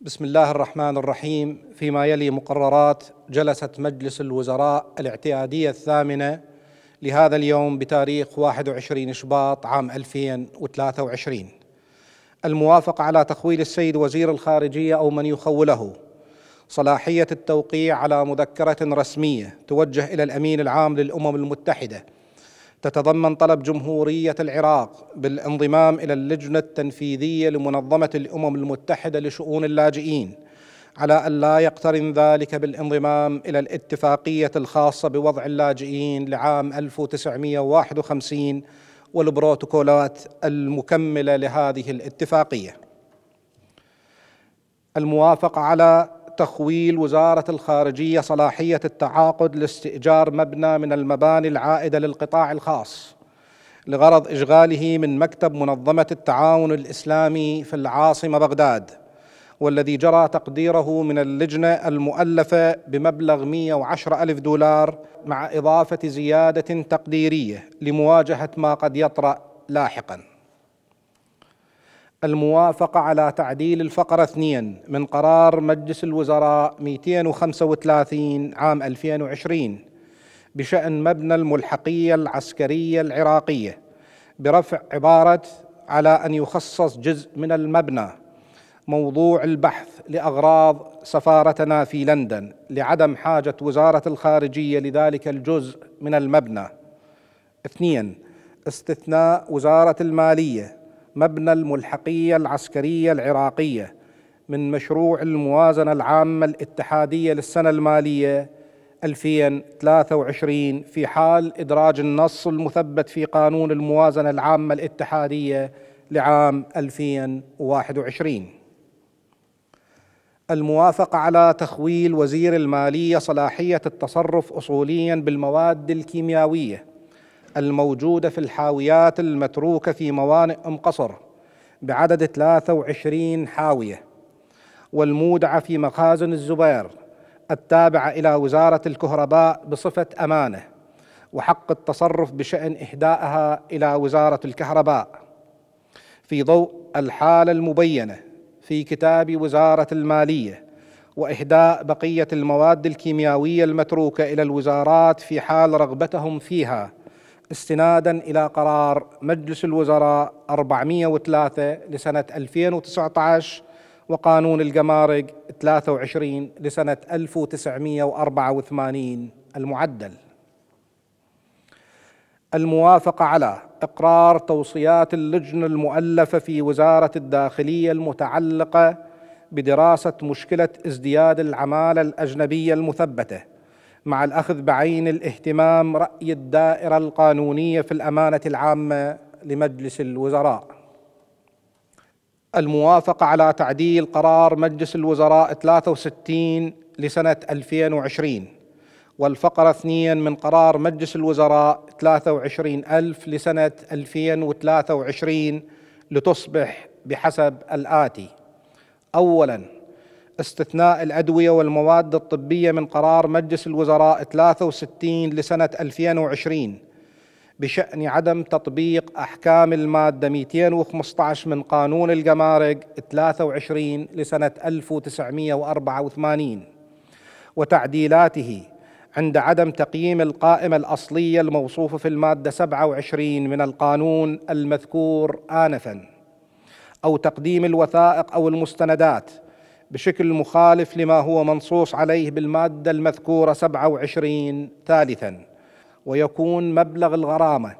بسم الله الرحمن الرحيم فيما يلي مقررات جلسة مجلس الوزراء الاعتيادية الثامنة لهذا اليوم بتاريخ 21 شباط عام 2023 الموافقة على تخويل السيد وزير الخارجية أو من يخوله صلاحية التوقيع على مذكرة رسمية توجه إلى الأمين العام للأمم المتحدة تتضمن طلب جمهورية العراق بالانضمام إلى اللجنة التنفيذية لمنظمة الأمم المتحدة لشؤون اللاجئين على أن لا يقترن ذلك بالانضمام إلى الاتفاقية الخاصة بوضع اللاجئين لعام 1951 والبروتوكولات المكملة لهذه الاتفاقية الموافقة على تخويل وزارة الخارجية صلاحية التعاقد لاستئجار مبنى من المباني العائدة للقطاع الخاص لغرض إشغاله من مكتب منظمة التعاون الإسلامي في العاصمة بغداد والذي جرى تقديره من اللجنة المؤلفة بمبلغ 110 ألف دولار مع إضافة زيادة تقديرية لمواجهة ما قد يطرأ لاحقاً الموافقة على تعديل الفقرة 2 من قرار مجلس الوزراء 235 عام 2020 بشأن مبنى الملحقية العسكرية العراقية برفع عبارة على أن يخصص جزء من المبنى موضوع البحث لأغراض سفارتنا في لندن لعدم حاجة وزارة الخارجية لذلك الجزء من المبنى اثنين استثناء وزارة المالية مبنى الملحقيه العسكريه العراقيه من مشروع الموازنه العامه الاتحاديه للسنه الماليه 2023 في حال ادراج النص المثبت في قانون الموازنه العامه الاتحاديه لعام 2021 الموافقه على تخويل وزير الماليه صلاحيه التصرف اصوليا بالمواد الكيميائيه الموجودة في الحاويات المتروكة في موانئ أم قصر بعدد 23 حاوية والمودعة في مخازن الزبير التابعة إلى وزارة الكهرباء بصفة أمانة وحق التصرف بشأن إهدائها إلى وزارة الكهرباء في ضوء الحالة المبينة في كتاب وزارة المالية وإهداء بقية المواد الكيميائية المتروكة إلى الوزارات في حال رغبتهم فيها استنادا إلى قرار مجلس الوزراء 403 لسنة 2019 وقانون الجمارك 23 لسنة 1984 المعدل الموافقة على إقرار توصيات اللجنة المؤلفة في وزارة الداخلية المتعلقة بدراسة مشكلة ازدياد العمالة الأجنبية المثبتة مع الاخذ بعين الاهتمام راي الدائره القانونيه في الامانه العامه لمجلس الوزراء الموافقه على تعديل قرار مجلس الوزراء 63 لسنه 2020 والفقره 2 من قرار مجلس الوزراء 23000 لسنه 2023 لتصبح بحسب الاتي اولا استثناء الأدوية والمواد الطبية من قرار مجلس الوزراء 63 لسنة 2020 بشأن عدم تطبيق أحكام المادة 215 من قانون الجمارك 23 لسنة 1984 وتعديلاته عند عدم تقييم القائمة الأصلية الموصوفة في المادة 27 من القانون المذكور آنفاً أو تقديم الوثائق أو المستندات بشكل مخالف لما هو منصوص عليه بالمادة المذكورة 27 ثالثا ويكون مبلغ الغرامة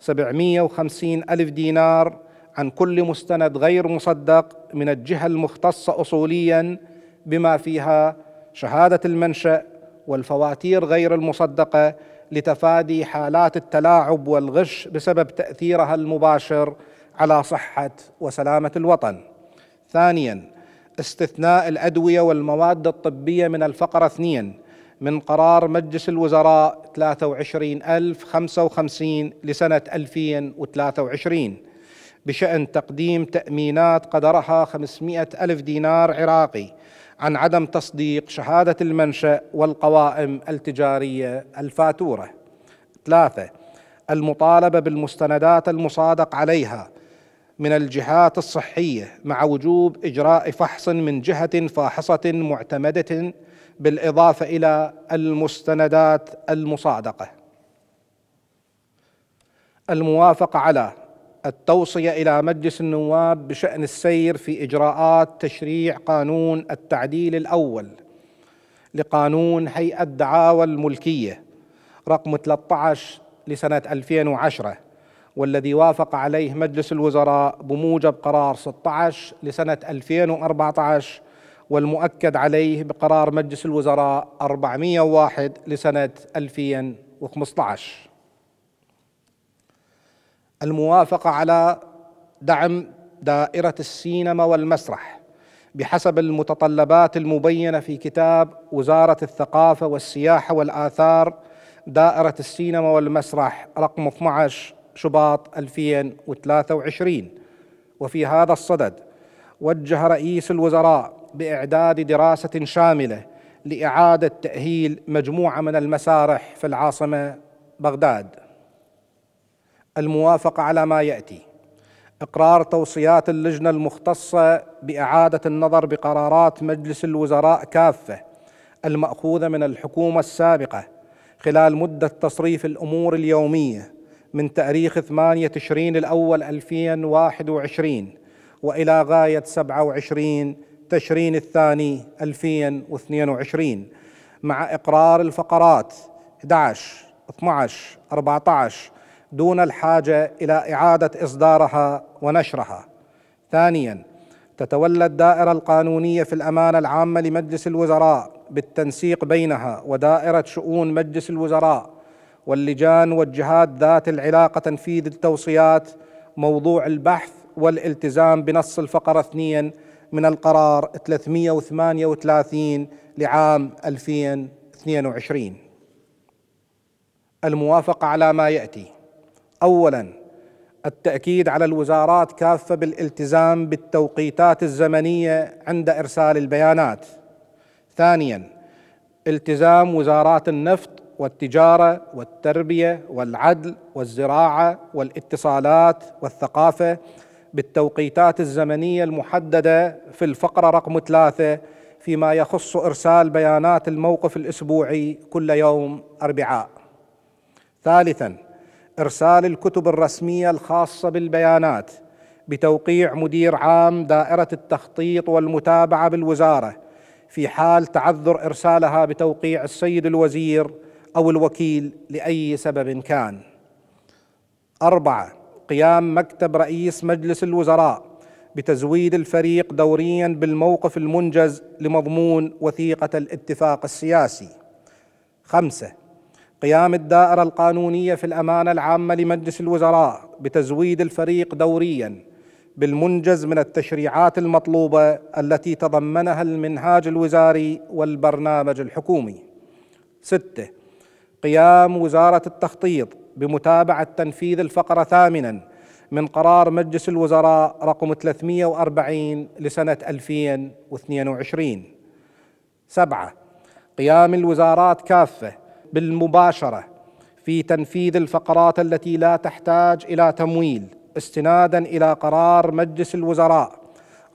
750 ألف دينار عن كل مستند غير مصدق من الجهة المختصة أصوليا بما فيها شهادة المنشأ والفواتير غير المصدقة لتفادي حالات التلاعب والغش بسبب تأثيرها المباشر على صحة وسلامة الوطن. ثانيا استثناء الأدوية والمواد الطبية من الفقرة اثنين من قرار مجلس الوزراء 23055 لسنة 2023 بشأن تقديم تأمينات قدرها 500 ألف دينار عراقي عن عدم تصديق شهادة المنشأ والقوائم التجارية الفاتورة ثلاثة المطالبة بالمستندات المصادق عليها من الجهات الصحيه مع وجوب اجراء فحص من جهه فاحصه معتمده بالاضافه الى المستندات المصادقه الموافقه على التوصيه الى مجلس النواب بشان السير في اجراءات تشريع قانون التعديل الاول لقانون هيئه الدعاوى الملكيه رقم 13 لسنه 2010 والذي وافق عليه مجلس الوزراء بموجب قرار 16 لسنة 2014 والمؤكد عليه بقرار مجلس الوزراء 401 لسنة 2015 الموافقة على دعم دائرة السينما والمسرح بحسب المتطلبات المبينة في كتاب وزارة الثقافة والسياحة والآثار دائرة السينما والمسرح رقم 12 شباط 2023 وفي هذا الصدد وجه رئيس الوزراء باعداد دراسه شامله لاعاده تاهيل مجموعه من المسارح في العاصمه بغداد الموافقه على ما ياتي اقرار توصيات اللجنه المختصه باعاده النظر بقرارات مجلس الوزراء كافه الماخوذه من الحكومه السابقه خلال مده تصريف الامور اليوميه من تاريخ 8 تشرين الاول 2021 والى غايه 27 تشرين الثاني 2022 مع اقرار الفقرات 11 12 14 دون الحاجه الى اعاده اصدارها ونشرها. ثانيا تتولى الدائره القانونيه في الامانه العامه لمجلس الوزراء بالتنسيق بينها ودائره شؤون مجلس الوزراء واللجان والجهات ذات العلاقة تنفيذ التوصيات موضوع البحث والالتزام بنص الفقرة 2 من القرار 338 لعام 2022 الموافقة على ما يأتي أولاً التأكيد على الوزارات كافة بالالتزام بالتوقيتات الزمنية عند إرسال البيانات ثانياً التزام وزارات النفط والتجاره والتربيه والعدل والزراعه والاتصالات والثقافه بالتوقيتات الزمنيه المحدده في الفقره رقم ثلاثه فيما يخص ارسال بيانات الموقف الاسبوعي كل يوم اربعاء. ثالثا ارسال الكتب الرسميه الخاصه بالبيانات بتوقيع مدير عام دائره التخطيط والمتابعه بالوزاره في حال تعذر ارسالها بتوقيع السيد الوزير او الوكيل لاي سبب كان. اربعه قيام مكتب رئيس مجلس الوزراء بتزويد الفريق دوريا بالموقف المنجز لمضمون وثيقه الاتفاق السياسي. خمسه قيام الدائره القانونيه في الامانه العامه لمجلس الوزراء بتزويد الفريق دوريا بالمنجز من التشريعات المطلوبه التي تضمنها المنهاج الوزاري والبرنامج الحكومي. سته قيام وزارة التخطيط بمتابعة تنفيذ الفقرة ثامنا من قرار مجلس الوزراء رقم 340 لسنة 2022 سبعة قيام الوزارات كافة بالمباشرة في تنفيذ الفقرات التي لا تحتاج إلى تمويل استنادا إلى قرار مجلس الوزراء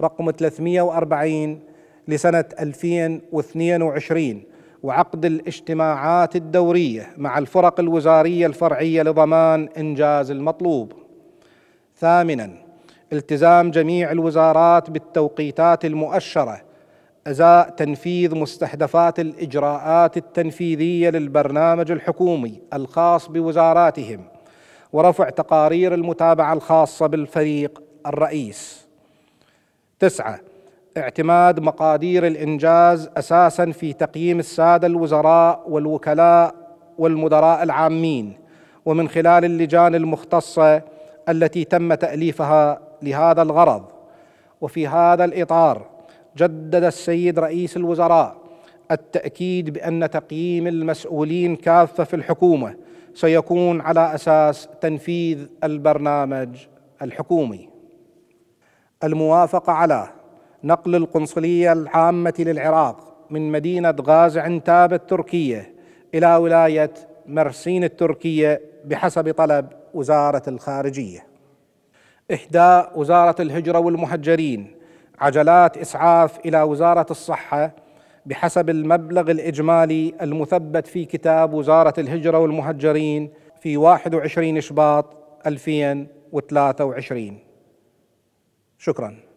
رقم 340 لسنة 2022 وعقد الاجتماعات الدوريه مع الفرق الوزاريه الفرعيه لضمان انجاز المطلوب ثامنا التزام جميع الوزارات بالتوقيتات المؤشره ازاء تنفيذ مستهدفات الاجراءات التنفيذيه للبرنامج الحكومي الخاص بوزاراتهم ورفع تقارير المتابعه الخاصه بالفريق الرئيس تسعه اعتماد مقادير الانجاز اساسا في تقييم الساده الوزراء والوكلاء والمدراء العامين ومن خلال اللجان المختصه التي تم تاليفها لهذا الغرض وفي هذا الاطار جدد السيد رئيس الوزراء التاكيد بان تقييم المسؤولين كافه في الحكومه سيكون على اساس تنفيذ البرنامج الحكومي الموافقه على نقل القنصليه العامه للعراق من مدينه غاز عنتاب التركيه الى ولايه مرسين التركيه بحسب طلب وزاره الخارجيه. احداء وزاره الهجره والمهجرين عجلات اسعاف الى وزاره الصحه بحسب المبلغ الاجمالي المثبت في كتاب وزاره الهجره والمهجرين في 21 شباط 2023. شكرا.